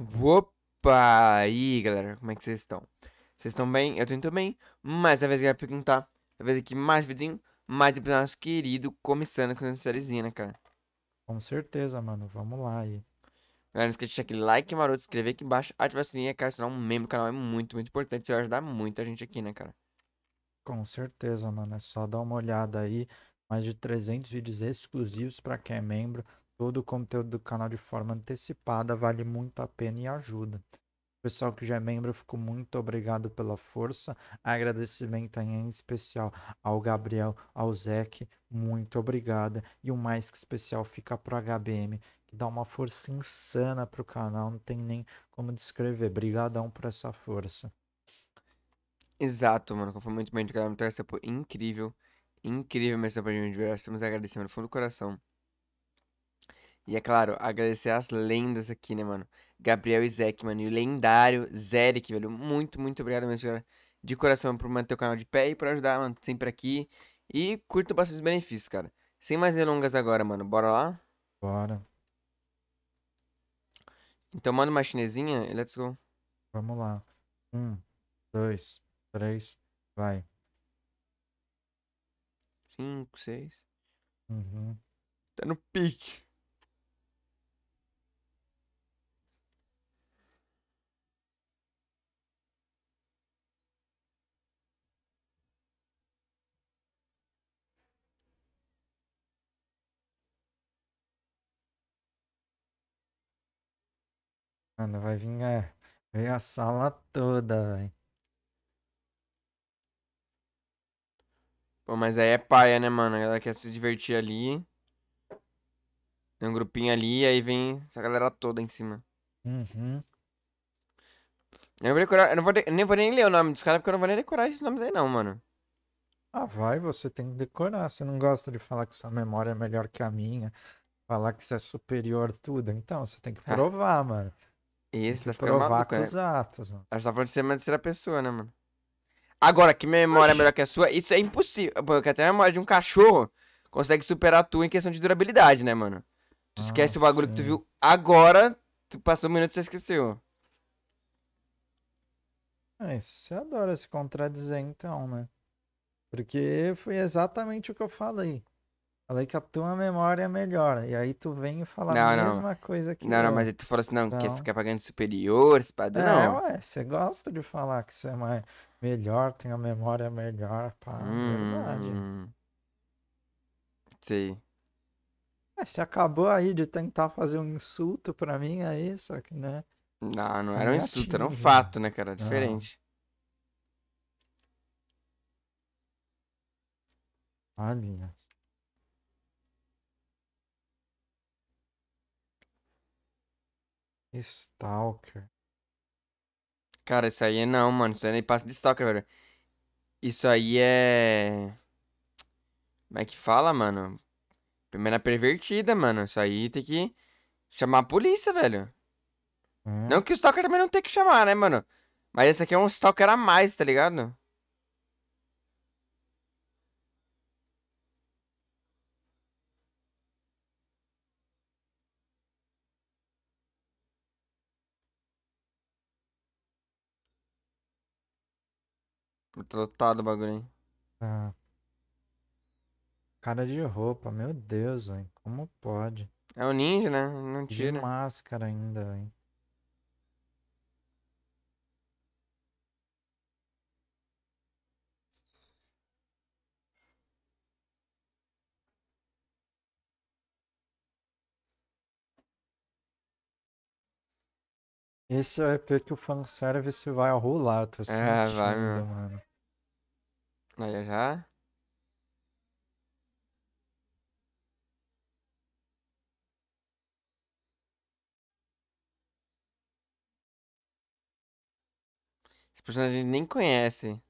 Opa! aí, galera, como é que vocês estão? Vocês estão bem? Eu tô indo bem. Mais uma vez, galera, perguntar. Uma vez aqui, mais vidinho, mais pro nosso querido começando com a sériezinha, né, cara. Com certeza, mano. Vamos lá aí. Galera, não esquece de deixar aquele like maroto, se inscrever aqui embaixo, ativar o sininho, cara, senão um membro do canal é muito, muito importante. Você vai ajudar muita gente aqui, né, cara? Com certeza, mano. É só dar uma olhada aí. Mais de 300 vídeos exclusivos para quem é membro. Todo o conteúdo do canal de forma antecipada vale muito a pena e ajuda. Pessoal que já é membro, fico muito obrigado pela força. Agradecimento em especial ao Gabriel, ao Zeke, muito obrigada. E o mais que especial fica pro HBM, que dá uma força insana pro canal, não tem nem como descrever. Obrigadão por essa força. Exato, mano, foi muito bem do canal, muito essa incrível, incrível mesmo pra gente Estamos agradecendo do fundo do coração e é claro, agradecer as lendas aqui, né, mano? Gabriel e Zek, mano. E o lendário Zeric, velho. Muito, muito obrigado mesmo, galera. De coração por manter o canal de pé e por ajudar, mano, sempre aqui. E curta bastante os benefícios, cara. Sem mais delongas agora, mano. Bora lá? Bora. Então manda uma chinesinha e let's go. Vamos lá. Um, dois, três, vai. Cinco, seis. Uhum. Tá no pique. Mano, vai vir é, a sala toda, velho. Pô, mas aí é paia, né, mano? ela quer se divertir ali. Tem um grupinho ali, aí vem essa galera toda em cima. Uhum. Eu, vou decorar, eu não vou de, nem vou nem ler o nome dos caras, porque eu não vou nem decorar esses nomes aí, não, mano. Ah, vai, você tem que decorar. Você não gosta de falar que sua memória é melhor que a minha, falar que você é superior a tudo. Então, você tem que provar, mano. Isso, tá ficando provar maluco, né? Exato. mano. A gente tá falando de ser uma terceira pessoa, né, mano? Agora, que minha memória é melhor que a sua, isso é impossível. Porque até a memória de um cachorro consegue superar a tua em questão de durabilidade, né, mano? Tu ah, esquece o bagulho que tu viu agora, tu passou um minuto e você esqueceu. Ai, ah, você adora se contradizer então, né? Porque foi exatamente o que eu falei. Falei que a tua memória é melhor. E aí tu vem e fala não, a não. mesma coisa que Não, eu. não, mas aí tu falou assim, não, então... quer ficar pagando superior, espada, é, não. Ué, você gosta de falar que você é mais, melhor, tem a memória melhor, pá, é hum, verdade. Sim. Ué, você acabou aí de tentar fazer um insulto pra mim aí, só que, né? Não, não é era um insulto, era um fato, né, cara? Diferente. Não. Olha. Stalker. Cara, isso aí é não, mano. Isso aí nem passa de Stalker, velho. Isso aí é. Como é que fala, mano? Primeira pervertida, mano. Isso aí tem que chamar a polícia, velho. Hum. Não que o Stalker também não tem que chamar, né, mano? Mas esse aqui é um Stalker a mais, tá ligado? Trotado o bagulho, hein? Ah. Cara de roupa, meu Deus, velho. Como pode? É o um ninja, né? Não tira. De máscara ainda, hein? Esse é o EP que o fanservice vai ao assim, É, vai, lindo, mano. Olha já. Esse personagem a gente nem conhece.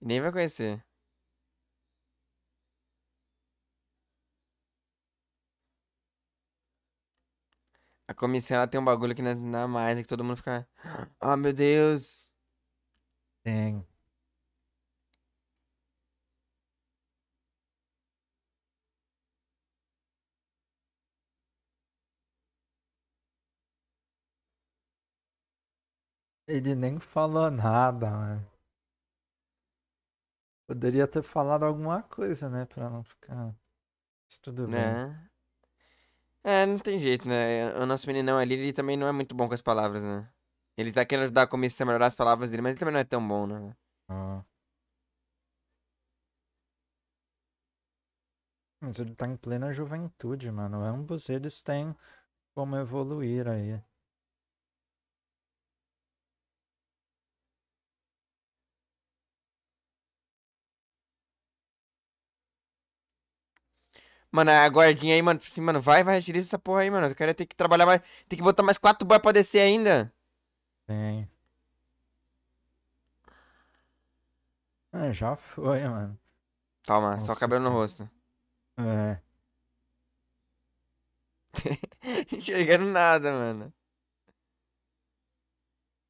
Nem vai conhecer. A comissão ela tem um bagulho que não é nada mais, é que todo mundo fica. Ah, oh, meu Deus! Tem. Ele nem falou nada, mano. Né? Poderia ter falado alguma coisa, né? Pra não ficar. Mas tudo né? bem. É. é, não tem jeito, né? O nosso meninão ali, ele também não é muito bom com as palavras, né? Ele tá querendo ajudar a comissão a melhorar as palavras dele, mas ele também não é tão bom, né? Ah. Mas ele tá em plena juventude, mano. Ambos eles têm como evoluir aí. Mano, a guardinha aí, mano, assim, mano, vai, vai, agiliza essa porra aí, mano. Eu quero ter que trabalhar mais. Tem que botar mais quatro boys pra descer ainda. Tem. Ah, já foi, mano. Toma, Nossa, só cabelo no rosto. É. Enxergando nada, mano.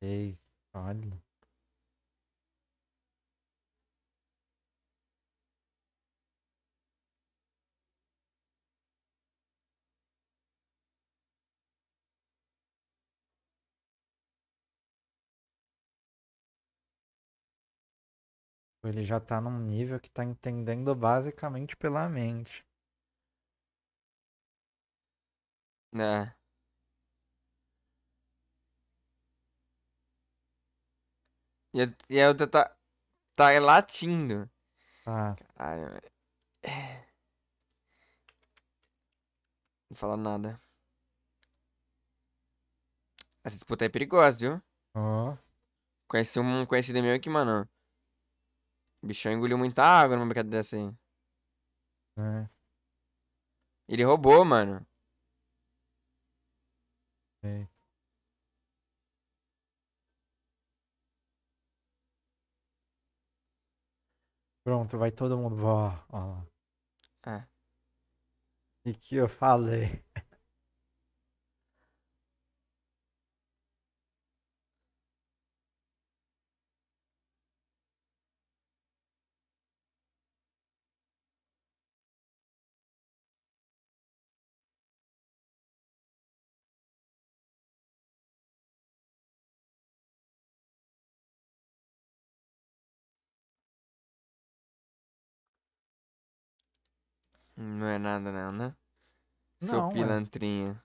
Ei, olha. Ele já está num nível que está entendendo basicamente pela mente. Né? E a, outra tá, tá latindo. Tá. Ah. Caralho, Não fala nada. Essa disputa é perigosa, viu? Ó. Oh. Conheci um conhecido meu aqui, mano. O bichão engoliu muita água numa brincadeira dessa assim. aí. É. Ele roubou, mano. É. Pronto, vai todo mundo. Ó, ó. É. E que eu falei. Não é nada não, né? Seu não, é. pilantrinha.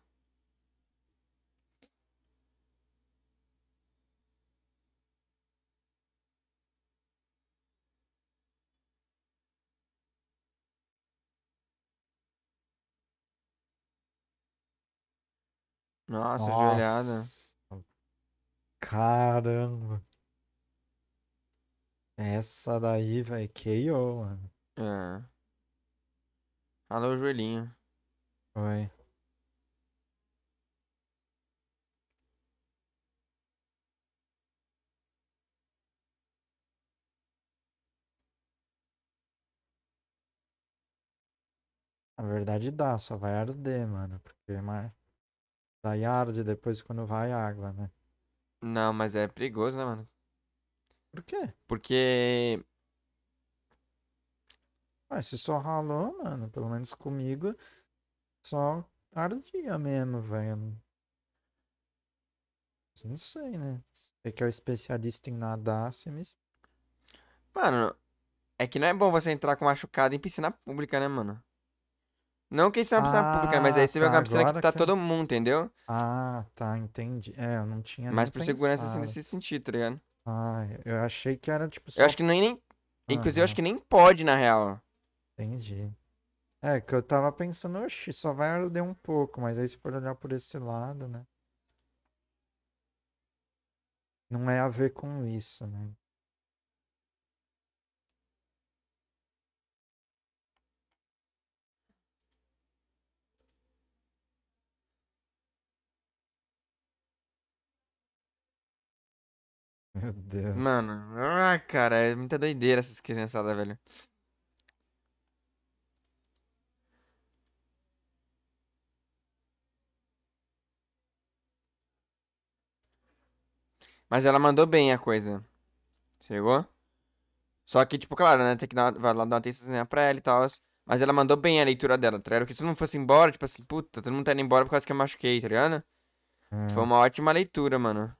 Nossa, Nossa, joelhada. Caramba. Essa daí, velho, KO, mano. É alô joelhinho. Oi. Na verdade dá, só vai arder, mano. Porque é mar... daí arde depois quando vai água, né? Não, mas é perigoso, né, mano? Por quê? Porque mas se só ralou, mano, pelo menos comigo, só ardia mesmo, velho. Não sei, né? Você que é o especialista em nadar, você me. Mano, é que não é bom você entrar com machucado em piscina pública, né, mano? Não que isso é uma piscina ah, pública, mas ah, aí você tá, vai é uma piscina que tá que... todo mundo, entendeu? Ah, tá, entendi. É, eu não tinha Mas por pensado. segurança assim, nesse sentido, tá ligado? Ah, eu achei que era tipo. Só... Eu acho que nem. Inclusive, eu acho que nem pode, na real. Entendi. É, que eu tava pensando, oxi, só vai arder um pouco, mas aí se for olhar por esse lado, né? Não é a ver com isso, né? Meu Deus. Mano, ah, cara, é muita doideira essas criançadas, velho. Mas ela mandou bem a coisa. Chegou? Só que, tipo, claro, né? Tem que dar, vai lá dar uma atençãozinha pra ela e tal. Mas ela mandou bem a leitura dela, tá ligado? Porque se não fosse embora, tipo assim, puta, todo mundo tá indo embora por causa que eu machuquei, tá ligado? Hum. Foi uma ótima leitura, mano.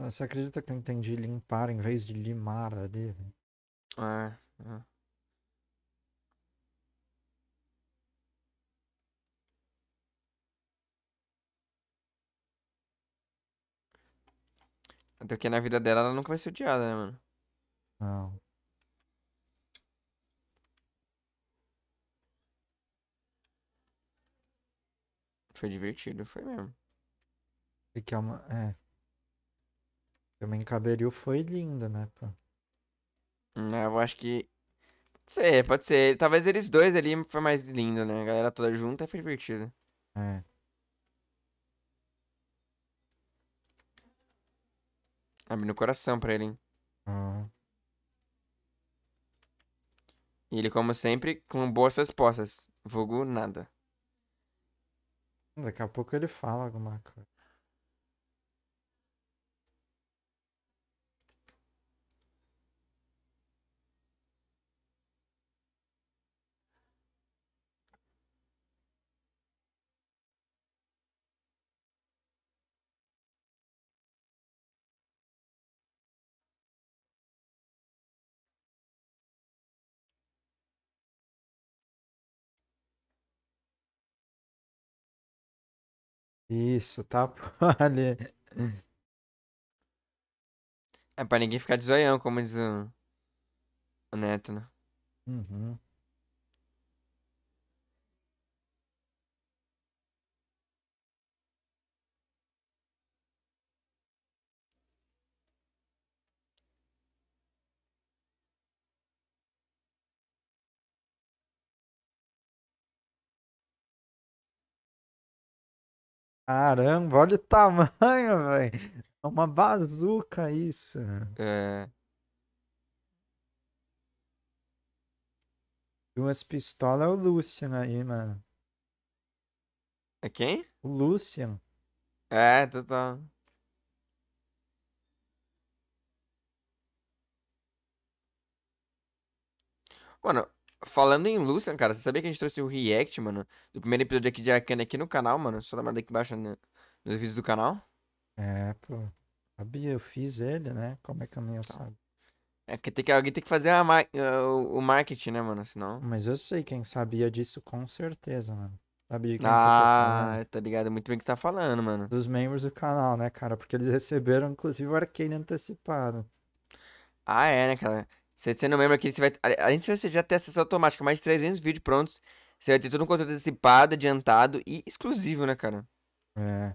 Ah, você acredita que eu entendi limpar em vez de limar ali? É, é. Até porque na vida dela ela nunca vai ser odiada, né, mano? Não. Foi divertido, foi mesmo. E que é uma. É. Também Caberiu foi lindo, né, pô? Hum, é, eu acho que. Pode ser, pode ser. Talvez eles dois ali foi mais lindo, né? A galera toda junta foi divertida. É. Abre o coração pra ele, hein? Uhum. E ele, como sempre, com boas respostas. Vulgo nada. Daqui a pouco ele fala alguma coisa. Isso, tá? ali. É pra ninguém ficar de zoião, como diz o, o Neto, né? Uhum. Caramba, olha o tamanho, velho. É uma bazuca isso. É. Duas pistolas é o Lucian aí, mano. É quem? O Lucian. É, tá. Mano, Falando em Lucian, cara, você sabia que a gente trouxe o react, mano, do primeiro episódio aqui de Arcane aqui no canal, mano? Só dá lembrar aqui embaixo né? nos vídeos do canal. É, pô. Sabia, eu fiz ele, né? Como é que eu não ia tá. saber? É que, tem que alguém tem que fazer a, uh, o marketing, né, mano? Senão. Mas eu sei quem sabia disso com certeza, mano. Sabia quem Ah, tá, ligado muito bem que você tá falando, mano. Dos membros do canal, né, cara? Porque eles receberam, inclusive, o Arcane antecipado. Ah, é, né, cara? Se você não lembra que você vai. Além de você já ter acesso automático, mais de 300 vídeos prontos. Você vai ter todo um conteúdo antecipado, adiantado e exclusivo, né, cara? É.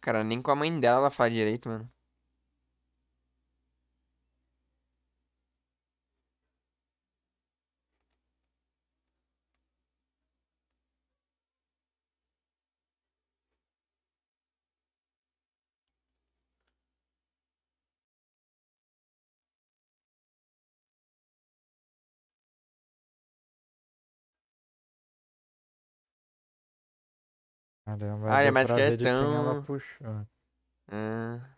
Cara, nem com a mãe dela ela fala direito, mano. Caramba. Olha, mas quietão. é tão. Ah.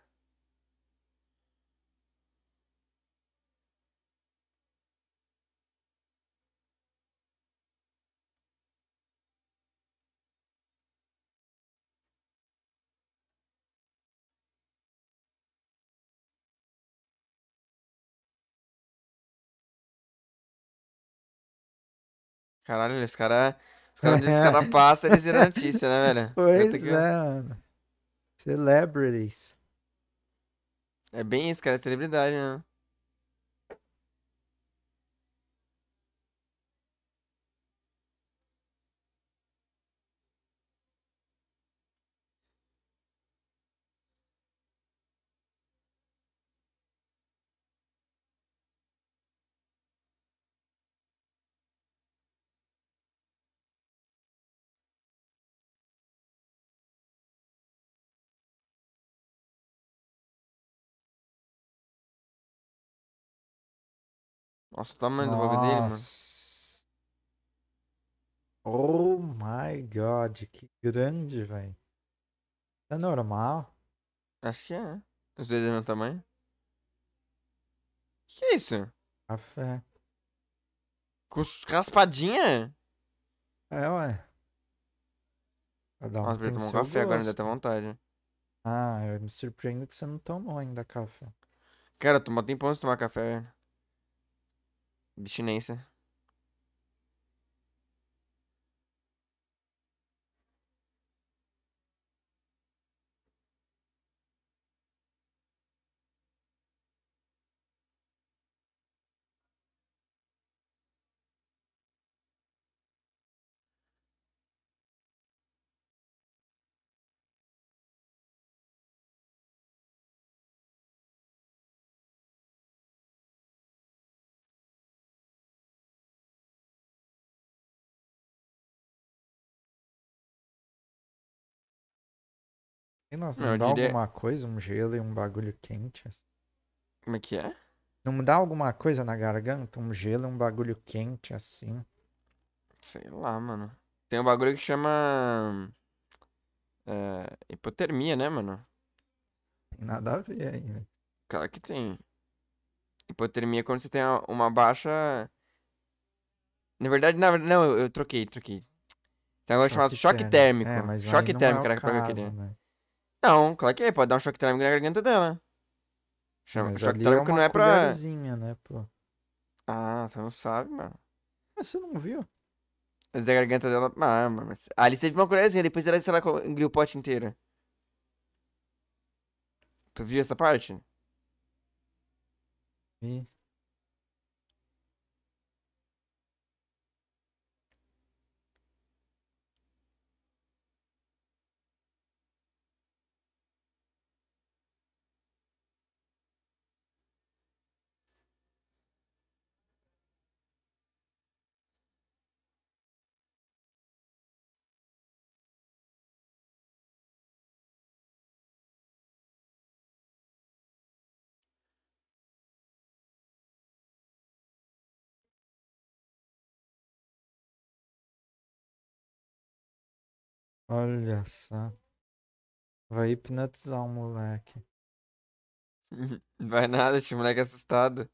Caralho, esse cara os caras passam, eles viram notícia, né, velho? Pois que... é, mano. Celebrities. É bem isso, cara. É celebridade, né? Nossa, o tamanho Nossa. do bagulho dele, mano. Oh my god, que grande, velho. É normal? Acho que é. Né? Os dois é do mesmo tamanho. Que é isso? Café. Com raspadinha? É, ué. Vai dar um Nossa, um café gosto. agora, ainda tá vontade. Ah, eu me surpreendo que você não tomou ainda café. Cara, eu tomo tempo antes de tomar café, velho. Abstinência. Tem não, não dá diria... alguma coisa, um gelo e um bagulho quente? Assim. Como é que é? Não dá alguma coisa na garganta? Um gelo e um bagulho quente assim? Sei lá, mano. Tem um bagulho que chama. É, hipotermia, né, mano? Tem nada a ver aí, velho. Claro que tem. Hipotermia é quando você tem uma baixa. Na verdade, na não, eu, troquei, troquei. Tem um negócio chamado choque térmico. térmico. É, choque é térmico é era que eu queria. Né? Não, claro que é. Pode dar um choque térmico na garganta dela. Chama Mas choque térmico é não é pra. né, pô? Ah, você não sabe, mano. Mas você não viu? Mas a garganta dela. Ah, mano. Mas... Ali teve uma colherzinha, depois ela, sei lá, engoliu o pote inteiro. Tu viu essa parte? Vi. Olha só. Vai hipnotizar o um moleque. Vai nada, esse moleque é assustado.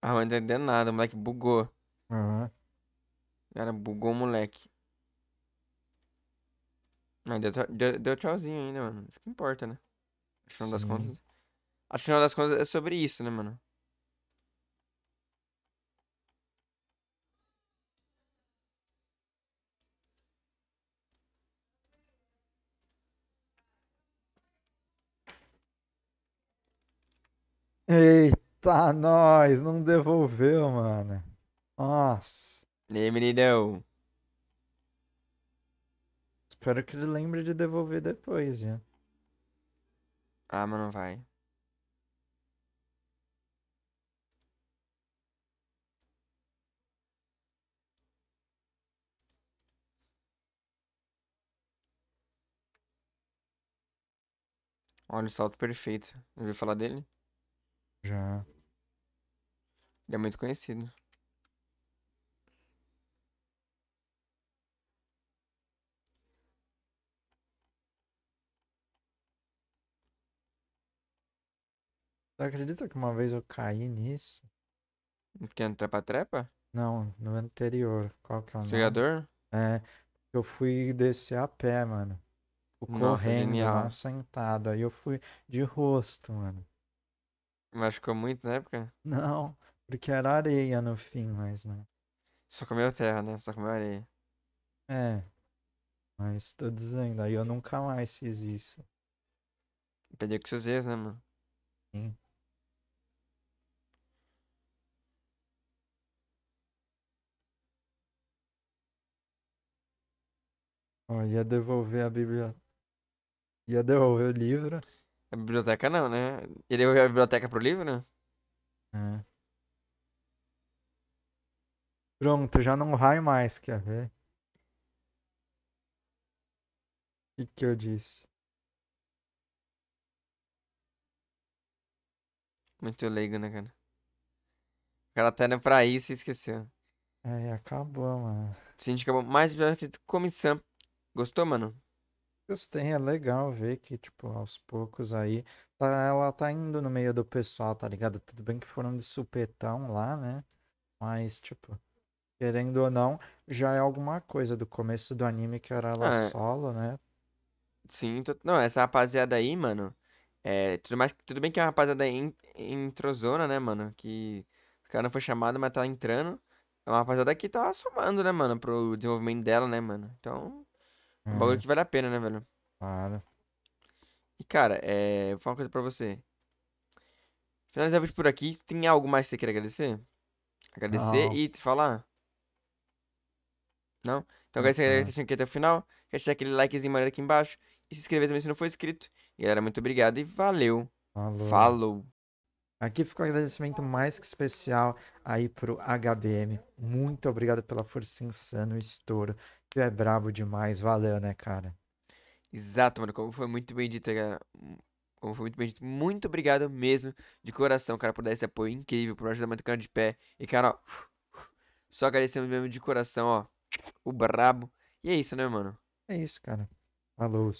Ah, não entendendo nada, o moleque bugou. Uhum. Cara, bugou o moleque. Mas deu, deu, deu, tchauzinho ainda, mano. Isso que importa, né? Afinal das contas. Afinal das contas é sobre isso, né, mano? Eita, nós, não devolveu, mano. Nossa. E aí, deu Espero que ele lembre de devolver depois, né? Ah, mas não vai. Olha o salto perfeito. Já ouviu falar dele? Já. Ele é muito conhecido. acredita que uma vez eu caí nisso? Um pequeno é trepa-trepa? Não, no anterior. Qual que é o nome? Chegador? É. Eu fui descer a pé, mano. O correndo, genial. lá sentado. Aí eu fui de rosto, mano. Machucou muito na época? Não, porque era areia no fim, mas né. Só comeu terra, né? Só comeu areia. É. Mas tô dizendo, aí eu nunca mais fiz isso. Perdeu com seus erros, né, mano? Sim. Ó, ia devolver a biblioteca. Ia devolver o livro. A biblioteca não, né? Ia devolver a biblioteca pro livro? Né? É. Pronto, já não raio mais, quer ver? O que, que eu disse? Muito leigo, né, cara? O cara até tá indo pra isso e esqueceu. É, acabou, mano. Sim, acabou. Mas pior que comissão Gostou, mano? Gostei, é legal ver que, tipo, aos poucos aí, tá, ela tá indo no meio do pessoal, tá ligado? Tudo bem que foram de supetão lá, né? Mas, tipo, querendo ou não, já é alguma coisa do começo do anime que era ela ah, é. solo, né? Sim, tô... não, essa rapaziada aí, mano, é, tudo mais, tudo bem que é uma rapaziada em introzona, né, mano, que o cara não foi chamado, mas tá entrando. É uma rapaziada que tá somando, né, mano, pro desenvolvimento dela, né, mano? Então, um uhum. bagulho que vale a pena, né, velho? Claro. E, cara, é... vou falar uma coisa pra você. Finalizar o vídeo por aqui. Tem algo mais que você quer agradecer? Agradecer Não. e te falar? Não? Então, galera, você que assistiu aqui até o final, quer deixar aquele likezinho maneiro aqui embaixo e se inscrever também se não for inscrito. E, galera, muito obrigado e valeu. Falou. Falou. Aqui fica um agradecimento mais que especial aí pro HBM. Muito obrigado pela força insana, o estouro. Tu é brabo demais, valeu, né, cara? Exato, mano. Como foi muito bem dito, cara. Como foi muito bem dito. Muito obrigado mesmo, de coração, cara, por dar esse apoio incrível, por ajudar muito o cara de pé. E, cara, ó. Só agradecemos mesmo de coração, ó. O brabo. E é isso, né, mano? É isso, cara. Falou.